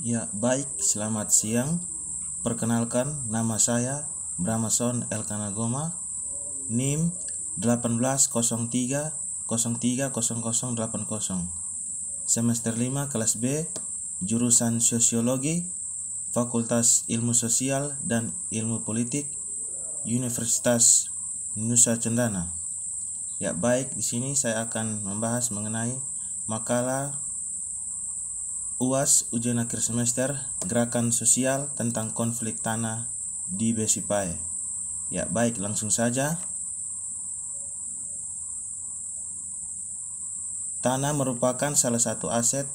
Ya, baik, selamat siang. Perkenalkan, nama saya Bramason Elkanagoma, NIM 1803 semester 5 kelas B, jurusan Sosiologi, Fakultas Ilmu Sosial dan Ilmu Politik, Universitas Nusa Cendana. Ya, baik, di sini saya akan membahas mengenai makalah UAS Ujian Akhir Semester Gerakan Sosial tentang Konflik Tanah di Besipae. Ya, baik, langsung saja. Tanah merupakan salah satu aset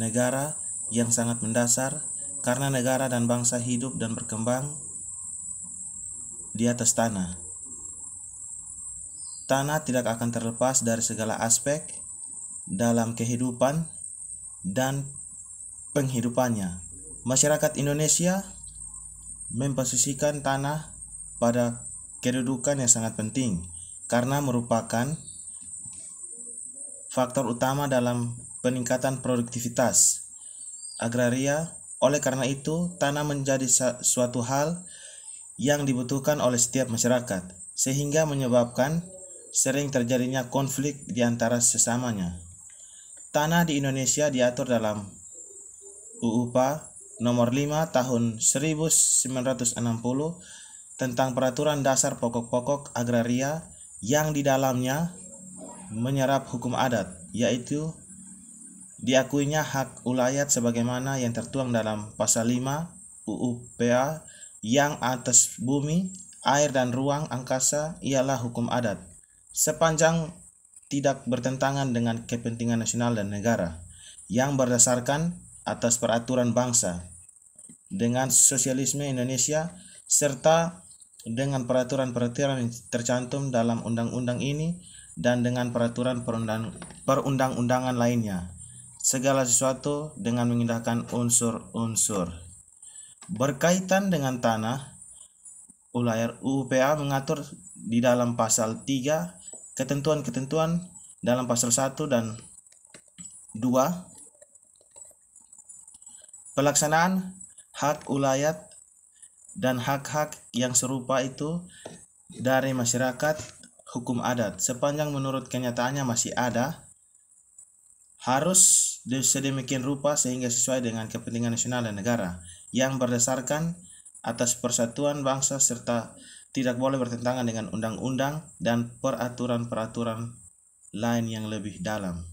negara yang sangat mendasar karena negara dan bangsa hidup dan berkembang di atas tanah. Tanah tidak akan terlepas dari segala aspek dalam kehidupan dan penghidupannya. Masyarakat Indonesia memposisikan tanah pada kedudukan yang sangat penting karena merupakan faktor utama dalam peningkatan produktivitas agraria. Oleh karena itu, tanah menjadi suatu hal yang dibutuhkan oleh setiap masyarakat, sehingga menyebabkan sering terjadinya konflik di antara sesamanya. Tanah di Indonesia diatur dalam UUPA nomor 5 tahun 1960 tentang peraturan dasar pokok-pokok agraria yang di dalamnya menyerap hukum adat yaitu diakuinya hak ulayat sebagaimana yang tertuang dalam pasal 5 UUPA yang atas bumi, air dan ruang angkasa ialah hukum adat sepanjang tidak bertentangan dengan kepentingan nasional dan negara yang berdasarkan atas peraturan bangsa dengan sosialisme Indonesia serta dengan peraturan-peraturan yang tercantum dalam undang-undang ini dan dengan peraturan perundang-undangan lainnya. Segala sesuatu dengan mengindahkan unsur-unsur. Berkaitan dengan tanah, UPA mengatur di dalam pasal 3 ketentuan-ketentuan dalam pasal 1 dan 2 Pelaksanaan hak ulayat dan hak-hak yang serupa itu dari masyarakat hukum adat sepanjang menurut kenyataannya masih ada harus sedemikian rupa sehingga sesuai dengan kepentingan nasional dan negara yang berdasarkan atas persatuan bangsa serta tidak boleh bertentangan dengan undang-undang dan peraturan-peraturan lain yang lebih dalam.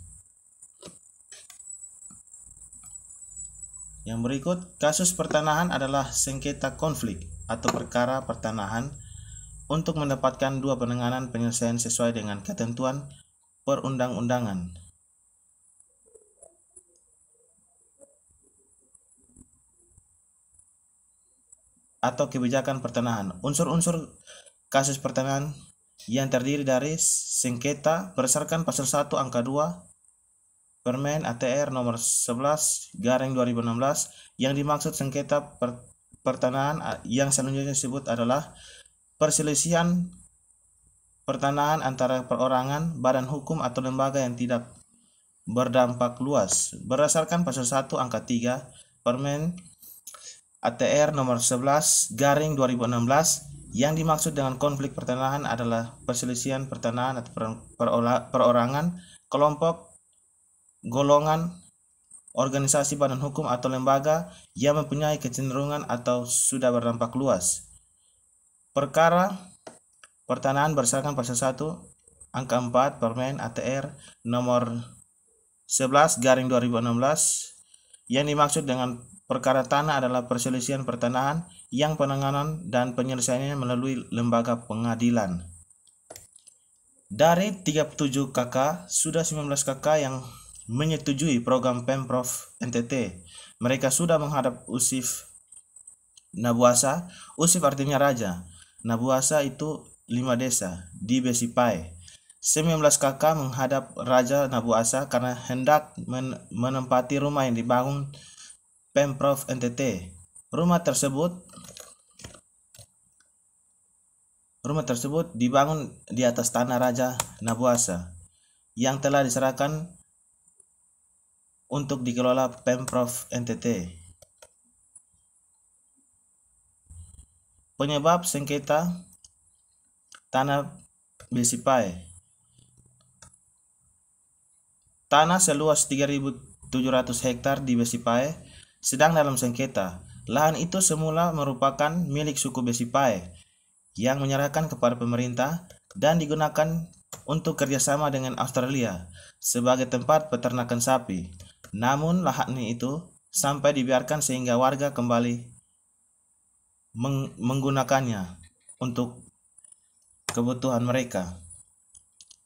Yang berikut, kasus pertanahan adalah sengketa konflik atau perkara pertanahan untuk mendapatkan dua penanganan penyelesaian sesuai dengan ketentuan perundang-undangan. atau kebijakan pertanahan. Unsur-unsur kasus pertanahan yang terdiri dari sengketa berdasarkan pasal 1 angka 2 Permen ATR nomor 11 garing 2016 yang dimaksud sengketa per pertanahan yang selanjutnya disebut adalah perselisihan pertanahan antara perorangan, badan hukum atau lembaga yang tidak berdampak luas. Berdasarkan pasal 1 angka 3 Permen ATR nomor 11 garing 2016 yang dimaksud dengan konflik pertanahan adalah perselisihan pertanahan atau perorangan, kelompok golongan, organisasi badan hukum atau lembaga yang mempunyai kecenderungan atau sudah berdampak luas. Perkara pertanahan berdasarkan pasal 1 angka 4 Permen ATR nomor 11 garing 2016 yang dimaksud dengan perkara tanah adalah perselisihan pertanahan yang penanganan dan penyelesaiannya melalui lembaga pengadilan. Dari 37 KK sudah 19 KK yang menyetujui program Pemprov NTT. Mereka sudah menghadap Usif Nabuasa. Usif artinya raja. Nabuasa itu lima desa di Besipai. 19 kakak menghadap Raja Nabuasa karena hendak menempati rumah yang dibangun Pemprov NTT. Rumah tersebut Rumah tersebut dibangun di atas tanah Raja Nabuasa yang telah diserahkan untuk dikelola Pemprov NTT. Penyebab sengketa tanah Besipai. Tanah seluas 3.700 hektar di Besipai sedang dalam sengketa. Lahan itu semula merupakan milik suku Besipai yang menyerahkan kepada pemerintah dan digunakan untuk kerjasama dengan Australia sebagai tempat peternakan sapi. Namun lahannya itu sampai dibiarkan sehingga warga kembali meng menggunakannya untuk kebutuhan mereka.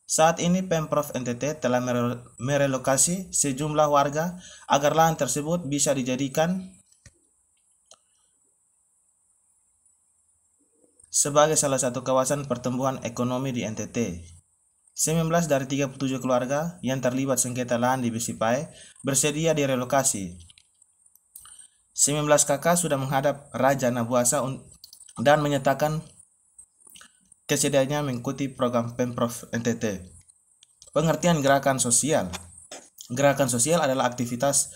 Saat ini Pemprov NTT telah merelokasi sejumlah warga agar lahan tersebut bisa dijadikan sebagai salah satu kawasan pertumbuhan ekonomi di NTT. 19 dari 37 keluarga yang terlibat sengketa lahan di Besipai bersedia direlokasi. 19 kakak sudah menghadap Raja Nabuasa dan menyatakan kesediaannya mengikuti program Pemprov NTT. Pengertian gerakan sosial. Gerakan sosial adalah aktivitas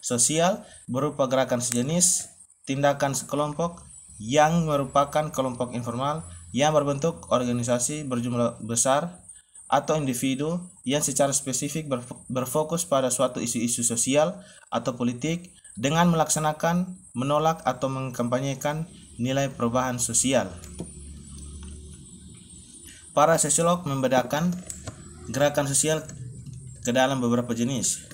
sosial berupa gerakan sejenis, tindakan sekelompok yang merupakan kelompok informal yang berbentuk organisasi berjumlah besar atau individu yang secara spesifik berfokus pada suatu isu-isu sosial atau politik dengan melaksanakan, menolak, atau mengkampanyekan nilai perubahan sosial. Para sosiolog membedakan gerakan sosial ke dalam beberapa jenis.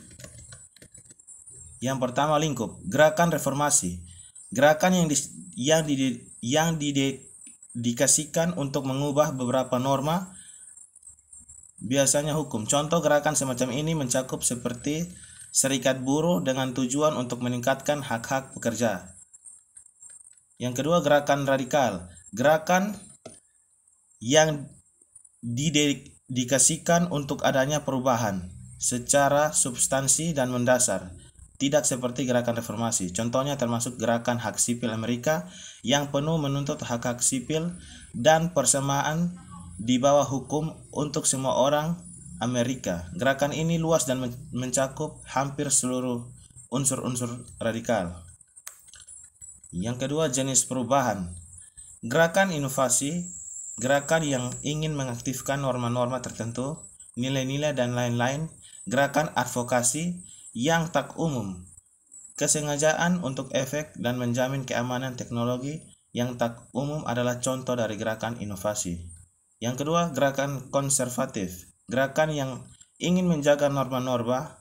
Yang pertama lingkup, gerakan reformasi. Gerakan yang di, yang di, yang didedikasikan untuk mengubah beberapa norma biasanya hukum. Contoh gerakan semacam ini mencakup seperti serikat buruh dengan tujuan untuk meningkatkan hak-hak pekerja. Yang kedua, gerakan radikal. Gerakan yang didedikasikan untuk adanya perubahan secara substansi dan mendasar, tidak seperti gerakan reformasi. Contohnya termasuk gerakan hak sipil Amerika yang penuh menuntut hak-hak sipil dan persamaan di bawah hukum untuk semua orang Amerika. Gerakan ini luas dan mencakup hampir seluruh unsur-unsur radikal. Yang kedua, jenis perubahan. Gerakan inovasi, gerakan yang ingin mengaktifkan norma-norma tertentu, nilai-nilai dan lain-lain, gerakan advokasi yang tak umum, kesengajaan untuk efek dan menjamin keamanan teknologi yang tak umum adalah contoh dari gerakan inovasi. Yang kedua, gerakan konservatif. Gerakan yang ingin menjaga norma-norma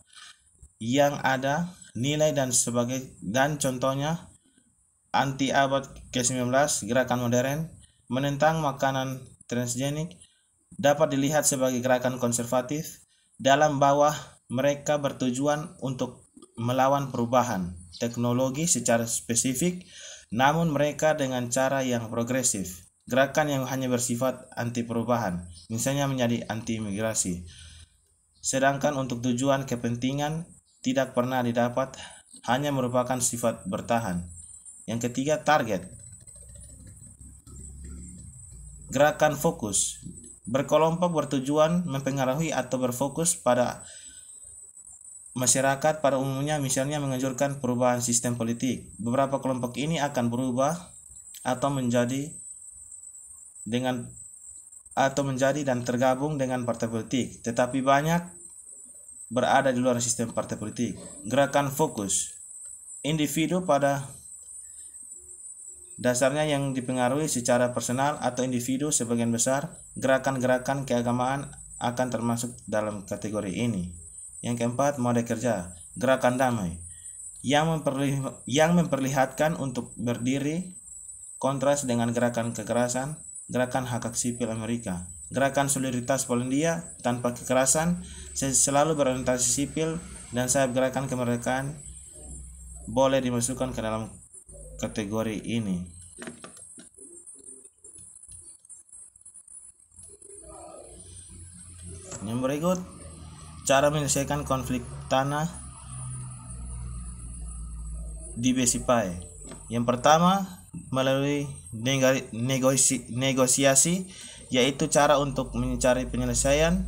yang ada, nilai dan sebagai dan contohnya anti abad ke-19, gerakan modern menentang makanan transgenik dapat dilihat sebagai gerakan konservatif dalam bawah mereka bertujuan untuk melawan perubahan teknologi secara spesifik namun mereka dengan cara yang progresif Gerakan yang hanya bersifat anti perubahan, misalnya menjadi anti imigrasi. Sedangkan untuk tujuan kepentingan tidak pernah didapat, hanya merupakan sifat bertahan. Yang ketiga, target. Gerakan fokus berkelompok bertujuan mempengaruhi atau berfokus pada masyarakat pada umumnya misalnya mengajurkan perubahan sistem politik. Beberapa kelompok ini akan berubah atau menjadi dengan atau menjadi dan tergabung dengan partai politik, tetapi banyak berada di luar sistem partai politik. Gerakan fokus individu pada dasarnya yang dipengaruhi secara personal atau individu sebagian besar gerakan-gerakan keagamaan akan termasuk dalam kategori ini. Yang keempat, mode kerja, gerakan damai yang memperlihatkan untuk berdiri kontras dengan gerakan kekerasan gerakan hak hak sipil Amerika. Gerakan solidaritas Polandia tanpa kekerasan, selalu berorientasi sipil dan sayap gerakan kemerdekaan boleh dimasukkan ke dalam kategori ini. Yang berikut, cara menyelesaikan konflik tanah di Besipai. Yang pertama, melalui negosi, negosiasi yaitu cara untuk mencari penyelesaian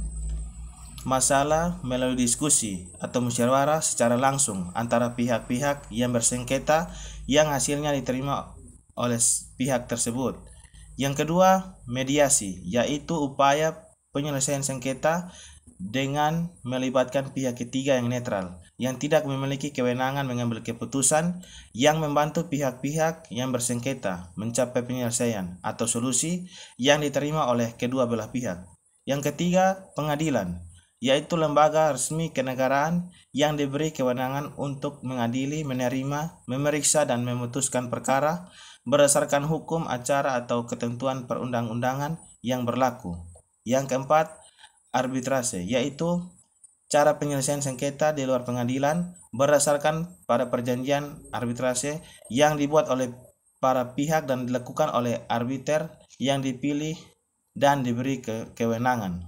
masalah melalui diskusi atau musyawarah secara langsung antara pihak-pihak yang bersengketa yang hasilnya diterima oleh pihak tersebut. Yang kedua, mediasi, yaitu upaya penyelesaian sengketa dengan melibatkan pihak ketiga yang netral, yang tidak memiliki kewenangan mengambil keputusan, yang membantu pihak-pihak yang bersengketa mencapai penyelesaian atau solusi yang diterima oleh kedua belah pihak. Yang ketiga, pengadilan, yaitu lembaga resmi kenegaraan yang diberi kewenangan untuk mengadili, menerima, memeriksa, dan memutuskan perkara berdasarkan hukum acara atau ketentuan perundang-undangan yang berlaku. Yang keempat, arbitrase, yaitu cara penyelesaian sengketa di luar pengadilan berdasarkan pada perjanjian arbitrase yang dibuat oleh para pihak dan dilakukan oleh arbiter yang dipilih dan diberi ke kewenangan.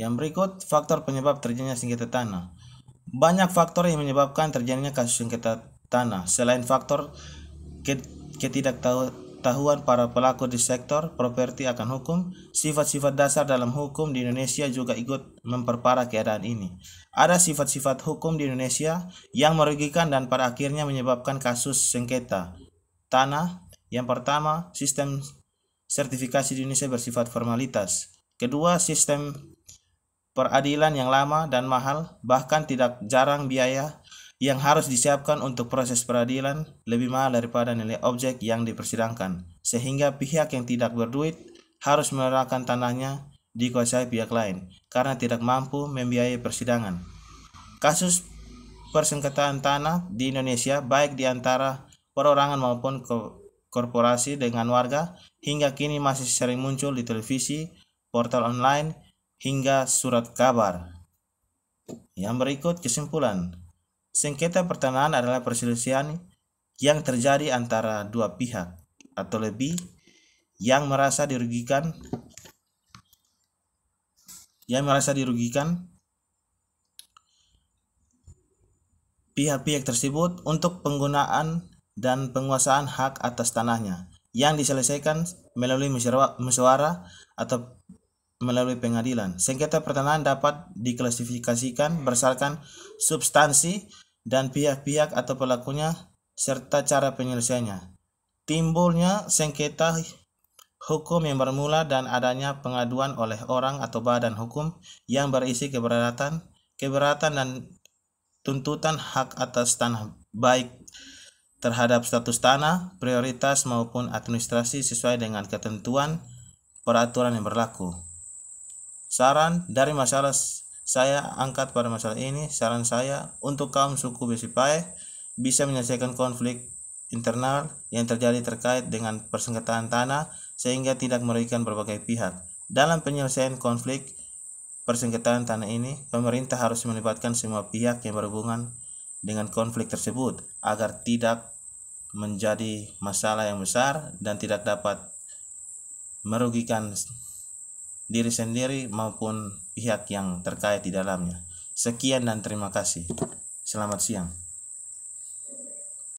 Yang berikut, faktor penyebab terjadinya sengketa tanah. Banyak faktor yang menyebabkan terjadinya kasus sengketa tanah. Selain faktor ketidaktahuan pengetahuan para pelaku di sektor properti akan hukum, sifat-sifat dasar dalam hukum di Indonesia juga ikut memperparah keadaan ini. Ada sifat-sifat hukum di Indonesia yang merugikan dan pada akhirnya menyebabkan kasus sengketa tanah. Yang pertama, sistem sertifikasi di Indonesia bersifat formalitas. Kedua, sistem peradilan yang lama dan mahal, bahkan tidak jarang biaya yang harus disiapkan untuk proses peradilan lebih mahal daripada nilai objek yang dipersidangkan, sehingga pihak yang tidak berduit harus menyerahkan tanahnya dikuasai pihak lain karena tidak mampu membiayai persidangan. Kasus persengketaan tanah di Indonesia baik di antara perorangan maupun korporasi dengan warga hingga kini masih sering muncul di televisi, portal online, hingga surat kabar. Yang berikut kesimpulan. Sengketa pertanahan adalah perselisihan yang terjadi antara dua pihak atau lebih yang merasa dirugikan yang merasa dirugikan pihak-pihak tersebut untuk penggunaan dan penguasaan hak atas tanahnya yang diselesaikan melalui musyawarah atau melalui pengadilan. Sengketa pertanahan dapat diklasifikasikan berdasarkan substansi dan pihak-pihak atau pelakunya serta cara penyelesaiannya. Timbulnya sengketa hukum yang bermula dan adanya pengaduan oleh orang atau badan hukum yang berisi keberatan, keberatan dan tuntutan hak atas tanah baik terhadap status tanah, prioritas maupun administrasi sesuai dengan ketentuan peraturan yang berlaku. Saran dari masalah saya angkat pada masalah ini, saran saya untuk kaum suku Besipai bisa menyelesaikan konflik internal yang terjadi terkait dengan persengketaan tanah sehingga tidak merugikan berbagai pihak. Dalam penyelesaian konflik persengketaan tanah ini, pemerintah harus melibatkan semua pihak yang berhubungan dengan konflik tersebut agar tidak menjadi masalah yang besar dan tidak dapat merugikan diri sendiri maupun pihak yang terkait di dalamnya. Sekian dan terima kasih. Selamat siang.